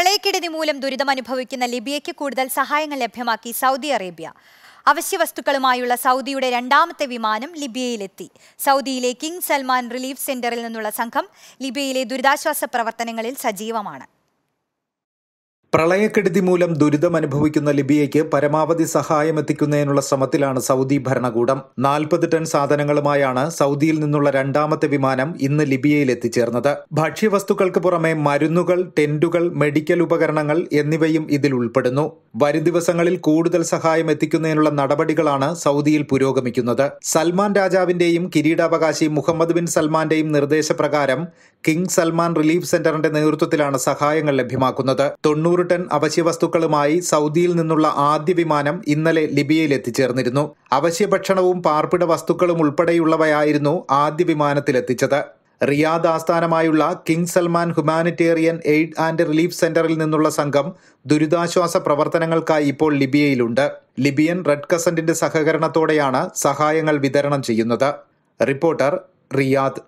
പ്രളയക്കെടുതി മൂലം ദുരിതമനുഭവിക്കുന്ന ലിബിയയ്ക്ക് കൂടുതൽ സഹായങ്ങൾ ലഭ്യമാക്കി സൗദി അറേബ്യ അവശ്യ വസ്തുക്കളുമായുള്ള സൗദിയുടെ രണ്ടാമത്തെ വിമാനം ലിബിയയിലെത്തി സൗദിയിലെ കിങ് സൽമാൻ റിലീഫ് സെന്ററിൽ നിന്നുള്ള സംഘം ലിബിയയിലെ ദുരിതാശ്വാസ പ്രവർത്തനങ്ങളിൽ സജീവമാണ് പ്രളയക്കെടുതി മൂലം ദുരിതമനുഭവിക്കുന്ന ലിബിയയ്ക്ക് പരമാവധി സഹായം എത്തിക്കുന്നതിനുള്ള ശ്രമത്തിലാണ് സൗദി ഭരണകൂടം നാൽപ്പത് ടൺ സാധനങ്ങളുമായാണ് സൗദിയിൽ നിന്നുള്ള രണ്ടാമത്തെ വിമാനം ഇന്ന് ലിബിയയിൽ എത്തിച്ചേർന്നത് ഭക്ഷ്യവസ്തുക്കൾക്ക് പുറമെ മരുന്നുകൾ ടെന്റുകൾ മെഡിക്കൽ ഉപകരണങ്ങൾ എന്നിവയും ഇതിൽ ഉൾപ്പെടുന്നു വരും ദിവസങ്ങളിൽ കൂടുതൽ സഹായം എത്തിക്കുന്നതിനുള്ള നടപടികളാണ് സൗദിയിൽ പുരോഗമിക്കുന്നത് സൽമാൻ രാജാവിന്റെയും കിരീടാവകാശി മുഹമ്മദ് ബിൻ സൽമാന്റെയും നിർദ്ദേശപ്രകാരം കിങ് സൽമാൻ റിലീഫ് സെന്ററിന്റെ നേതൃത്വത്തിലാണ് സഹായങ്ങൾ ലഭ്യമാക്കുന്നത് തൊണ്ണൂറ് നൂറ് ടൺ അവശ്യവസ്തുക്കളുമായി സൗദിയിൽ നിന്നുള്ള ആദ്യ വിമാനം ഇന്നലെ ലിബിയയിൽ എത്തിച്ചേർന്നിരുന്നു അവശ്യ ഭക്ഷണവും പാർപ്പിട വസ്തുക്കളും ഉൾപ്പെടെയുള്ളവയായിരുന്നു ആദ്യ വിമാനത്തിലെത്തിച്ചത് റിയാദ് ആസ്ഥാനമായുള്ള King Salman humanitarian aid and relief സെന്ററിൽ നിന്നുള്ള സംഘം ദുരിതാശ്വാസ പ്രവർത്തനങ്ങൾക്കായി ഇപ്പോൾ ലിബിയയിലുണ്ട് ലിബിയൻ റെഡ് കസന്റിന്റെ സഹകരണത്തോടെയാണ് സഹായങ്ങൾ വിതരണം ചെയ്യുന്നത് റിപ്പോർട്ടർ റിയാദ്